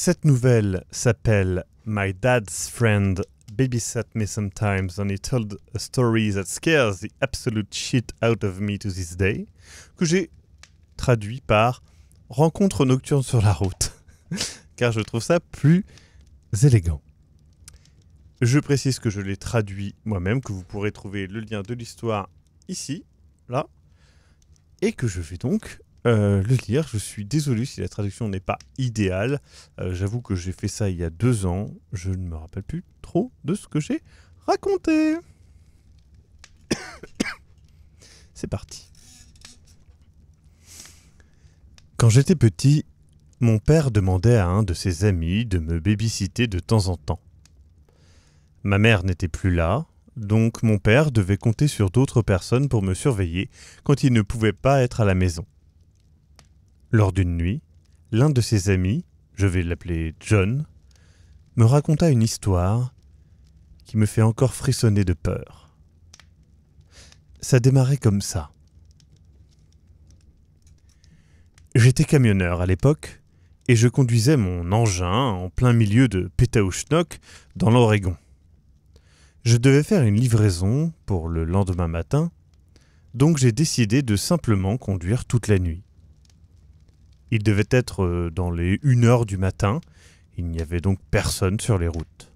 Cette nouvelle s'appelle My Dad's Friend babysat me sometimes and he told a story that scares the absolute shit out of me to this day, que j'ai traduit par Rencontre nocturne sur la route, car je trouve ça plus élégant. Je précise que je l'ai traduit moi-même, que vous pourrez trouver le lien de l'histoire ici, là, et que je vais donc euh, le lire. Je suis désolé si la traduction n'est pas idéale. Euh, j'avoue que j'ai fait ça il y a deux ans. Je ne me rappelle plus trop de ce que j'ai raconté. C'est parti. Quand j'étais petit, mon père demandait à un de ses amis de me babysitter de temps en temps. Ma mère n'était plus là, donc mon père devait compter sur d'autres personnes pour me surveiller quand il ne pouvait pas être à la maison. Lors d'une nuit, l'un de ses amis, je vais l'appeler John, me raconta une histoire qui me fait encore frissonner de peur. Ça démarrait comme ça. J'étais camionneur à l'époque et je conduisais mon engin en plein milieu de Pétaouchnock dans l'Oregon. Je devais faire une livraison pour le lendemain matin, donc j'ai décidé de simplement conduire toute la nuit. Il devait être euh, dans les 1 h du matin. Il n'y avait donc personne sur les routes.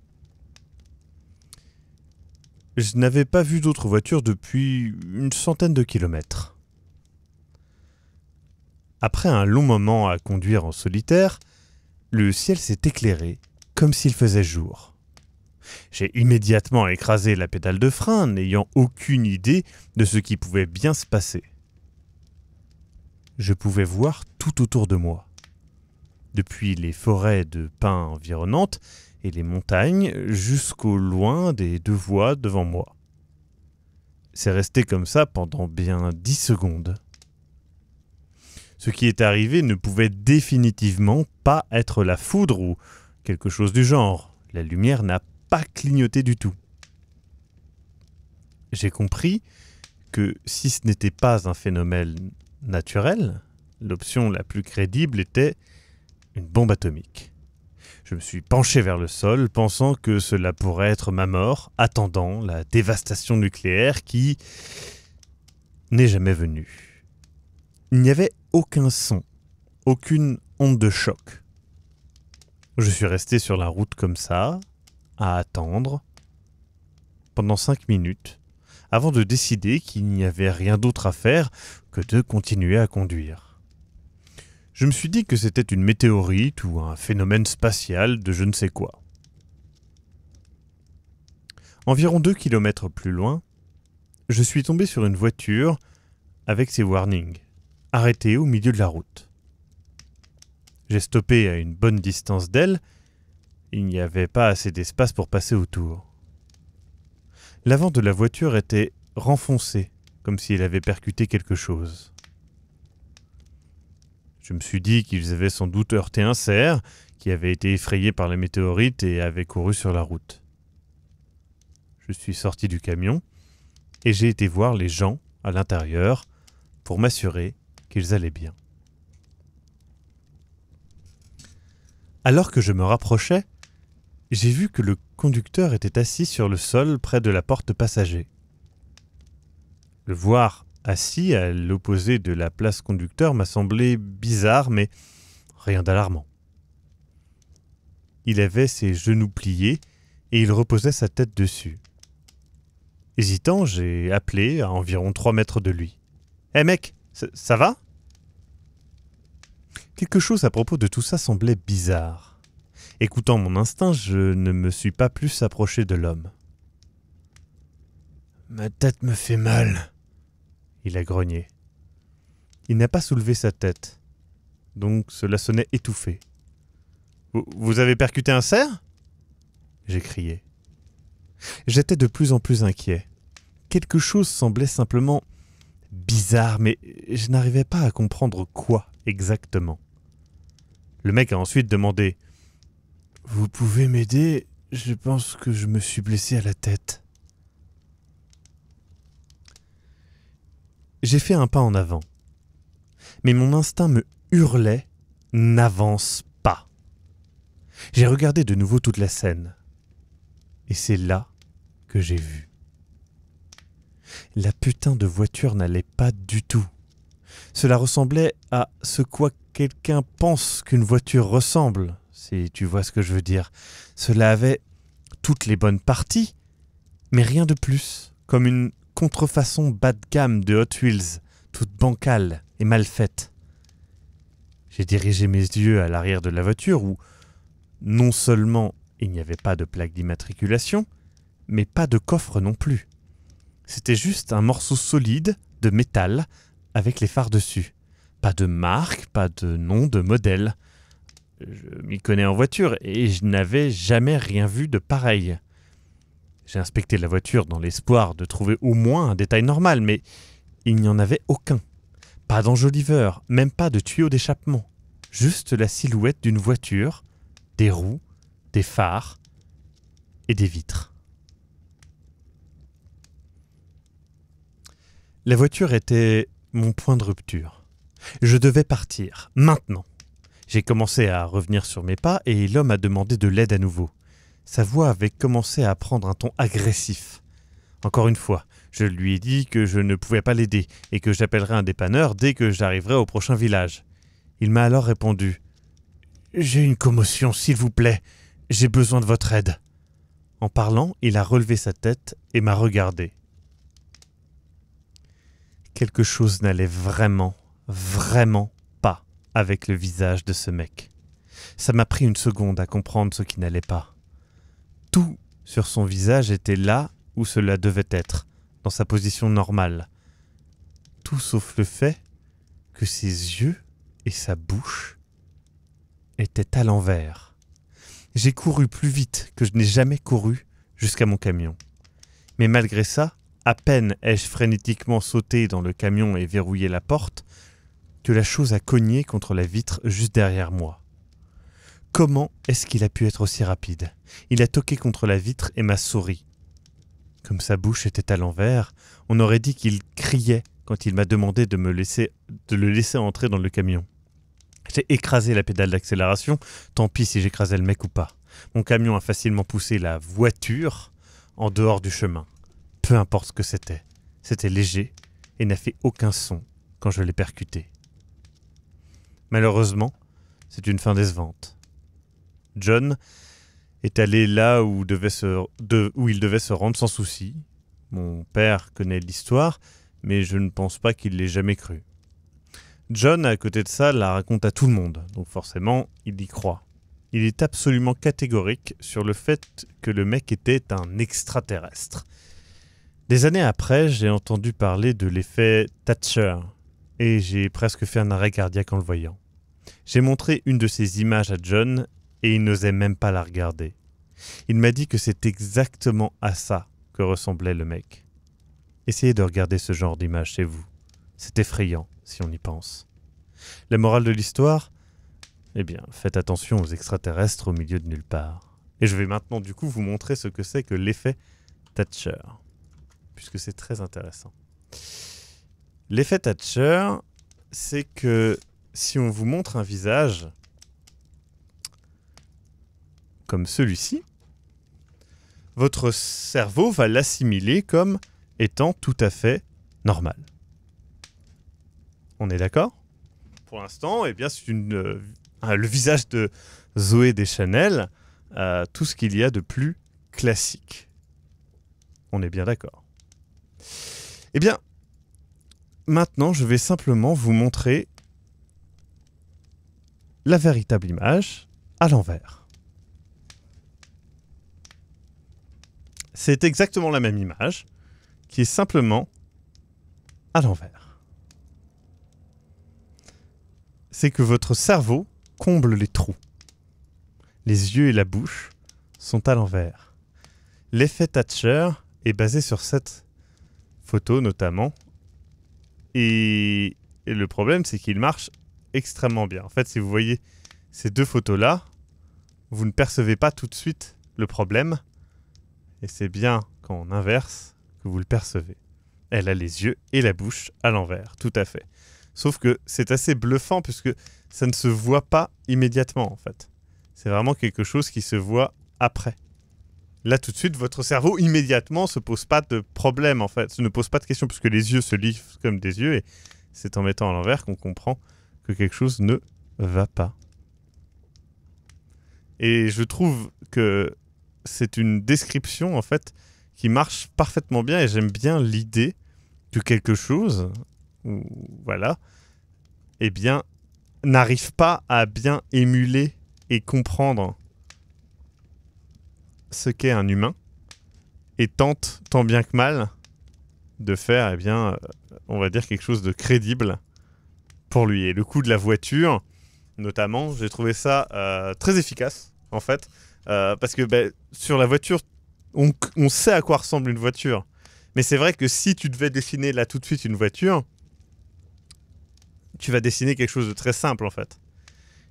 Je n'avais pas vu d'autres voitures depuis une centaine de kilomètres. Après un long moment à conduire en solitaire, le ciel s'est éclairé comme s'il faisait jour. J'ai immédiatement écrasé la pédale de frein, n'ayant aucune idée de ce qui pouvait bien se passer je pouvais voir tout autour de moi. Depuis les forêts de pins environnantes et les montagnes jusqu'au loin des deux voies devant moi. C'est resté comme ça pendant bien dix secondes. Ce qui est arrivé ne pouvait définitivement pas être la foudre ou quelque chose du genre. La lumière n'a pas clignoté du tout. J'ai compris que si ce n'était pas un phénomène Naturel, l'option la plus crédible était une bombe atomique. Je me suis penché vers le sol, pensant que cela pourrait être ma mort, attendant la dévastation nucléaire qui n'est jamais venue. Il n'y avait aucun son, aucune onde de choc. Je suis resté sur la route comme ça, à attendre, pendant cinq minutes, avant de décider qu'il n'y avait rien d'autre à faire que de continuer à conduire. Je me suis dit que c'était une météorite ou un phénomène spatial de je ne sais quoi. Environ deux kilomètres plus loin, je suis tombé sur une voiture avec ses warnings, arrêtée au milieu de la route. J'ai stoppé à une bonne distance d'elle, il n'y avait pas assez d'espace pour passer autour. L'avant de la voiture était renfoncé, comme s'il avait percuté quelque chose. Je me suis dit qu'ils avaient sans doute heurté un cerf, qui avait été effrayé par la météorite et avait couru sur la route. Je suis sorti du camion, et j'ai été voir les gens à l'intérieur pour m'assurer qu'ils allaient bien. Alors que je me rapprochais, j'ai vu que le conducteur était assis sur le sol près de la porte passager. Le voir assis à l'opposé de la place conducteur m'a semblé bizarre, mais rien d'alarmant. Il avait ses genoux pliés et il reposait sa tête dessus. Hésitant, j'ai appelé à environ trois mètres de lui. Hé eh, mec, ça va Quelque chose à propos de tout ça semblait bizarre. Écoutant mon instinct, je ne me suis pas plus approché de l'homme. Ma tête me fait mal, il a grogné. Il n'a pas soulevé sa tête, donc cela sonnait étouffé. Vous avez percuté un cerf j'ai crié. J'étais de plus en plus inquiet. Quelque chose semblait simplement bizarre, mais je n'arrivais pas à comprendre quoi exactement. Le mec a ensuite demandé vous pouvez m'aider Je pense que je me suis blessé à la tête. J'ai fait un pas en avant. Mais mon instinct me hurlait N'avance pas. J'ai regardé de nouveau toute la scène. Et c'est là que j'ai vu. La putain de voiture n'allait pas du tout. Cela ressemblait à ce quoi quelqu'un pense qu'une voiture ressemble si tu vois ce que je veux dire. Cela avait toutes les bonnes parties, mais rien de plus, comme une contrefaçon bas de gamme de Hot Wheels, toute bancale et mal faite. J'ai dirigé mes yeux à l'arrière de la voiture où, non seulement il n'y avait pas de plaque d'immatriculation, mais pas de coffre non plus. C'était juste un morceau solide de métal avec les phares dessus. Pas de marque, pas de nom de modèle, je m'y connais en voiture et je n'avais jamais rien vu de pareil. J'ai inspecté la voiture dans l'espoir de trouver au moins un détail normal, mais il n'y en avait aucun. Pas d'enjoliveur, même pas de tuyau d'échappement. Juste la silhouette d'une voiture, des roues, des phares et des vitres. La voiture était mon point de rupture. Je devais partir, maintenant. J'ai commencé à revenir sur mes pas et l'homme a demandé de l'aide à nouveau. Sa voix avait commencé à prendre un ton agressif. Encore une fois, je lui ai dit que je ne pouvais pas l'aider et que j'appellerais un dépanneur dès que j'arriverai au prochain village. Il m'a alors répondu J'ai une commotion, s'il vous plaît. J'ai besoin de votre aide. En parlant, il a relevé sa tête et m'a regardé. Quelque chose n'allait vraiment, vraiment avec le visage de ce mec. Ça m'a pris une seconde à comprendre ce qui n'allait pas. Tout sur son visage était là où cela devait être, dans sa position normale. Tout sauf le fait que ses yeux et sa bouche étaient à l'envers. J'ai couru plus vite que je n'ai jamais couru jusqu'à mon camion. Mais malgré ça, à peine ai-je frénétiquement sauté dans le camion et verrouillé la porte que la chose a cogné contre la vitre juste derrière moi. Comment est-ce qu'il a pu être aussi rapide Il a toqué contre la vitre et m'a souri. Comme sa bouche était à l'envers, on aurait dit qu'il criait quand il m'a demandé de, me laisser, de le laisser entrer dans le camion. J'ai écrasé la pédale d'accélération, tant pis si j'écrasais le mec ou pas. Mon camion a facilement poussé la voiture en dehors du chemin. Peu importe ce que c'était, c'était léger et n'a fait aucun son quand je l'ai percuté. Malheureusement, c'est une fin décevante. John est allé là où, il devait se rendre sans souci. Mon père connaît l'histoire, mais je ne pense pas qu'il l'ait jamais cru. John, à côté de ça, la raconte à tout le monde, donc forcément, il y croit. Il est absolument catégorique sur le fait que le mec était un extraterrestre. Des années après, j'ai entendu parler de l'effet Thatcher, et j'ai presque fait un arrêt cardiaque en le voyant. J'ai montré une de ces images à John et il n'osait même pas la regarder. Il m'a dit que c'est exactement à ça que ressemblait le mec. Essayez de regarder ce genre d'image chez vous. C'est effrayant si on y pense. La morale de l'histoire Eh bien, faites attention aux extraterrestres au milieu de nulle part. Et je vais maintenant du coup vous montrer ce que c'est que l'effet Thatcher, puisque c'est très intéressant. L'effet Thatcher, c'est que si on vous montre un visage comme celui-ci, votre cerveau va l'assimiler comme étant tout à fait normal. On est d'accord Pour l'instant, eh bien, c'est une, euh, le visage de Zoé Deschanel, euh, tout ce qu'il y a de plus classique. On est bien d'accord. Eh bien, maintenant, je vais simplement vous montrer la véritable image à l'envers. C'est exactement la même image qui est simplement à l'envers. C'est que votre cerveau comble les trous. Les yeux et la bouche sont à l'envers. L'effet Thatcher est basé sur cette photo notamment. Et, le problème, c'est qu'il marche extrêmement bien. En fait, si vous voyez ces deux photos-là, vous ne percevez pas tout de suite le problème. Et c'est bien quand on inverse que vous le percevez. Elle a les yeux et la bouche à l'envers, tout à fait. Sauf que c'est assez bluffant puisque ça ne se voit pas immédiatement en fait. C'est vraiment quelque chose qui se voit après. Là tout de suite, votre cerveau immédiatement ne se pose pas de problème en fait, ce ne pose pas de question puisque les yeux se livrent comme des yeux et c'est en mettant à l'envers qu'on comprend que quelque chose ne va pas. Et je trouve que c'est une description en fait qui marche parfaitement bien et j'aime bien l'idée que quelque chose, ou voilà, eh bien, n'arrive pas à bien émuler et comprendre ce qu'est un humain et tente tant bien que mal de faire, eh bien, euh, on va dire quelque chose de crédible pour lui. Et le coup de la voiture, notamment, j'ai trouvé ça euh, très efficace, en fait. Euh, parce que ben, sur la voiture, on, sait à quoi ressemble une voiture. Mais c'est vrai que si tu devais dessiner là tout de suite une voiture, tu vas dessiner quelque chose de très simple, en fait.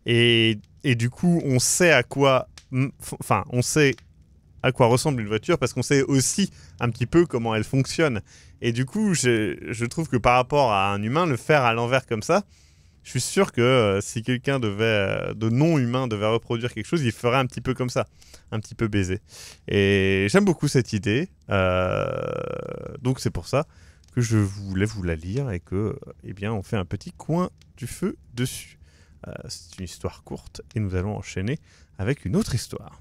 Et, et du coup, on sait à quoi. Enfin, on sait à quoi ressemble une voiture parce qu'on sait aussi un petit peu comment elle fonctionne. Et du coup, je, trouve que par rapport à un humain, le faire à l'envers comme ça, je suis sûr que euh, si quelqu'un devait, euh, de non-humain devait reproduire quelque chose, il ferait un petit peu comme ça, un petit peu baiser. Et j'aime beaucoup cette idée, euh, donc c'est pour ça que je voulais vous la lire et que, eh bien, on fait un petit coin du feu dessus. c'est une histoire courte et nous allons enchaîner avec une autre histoire.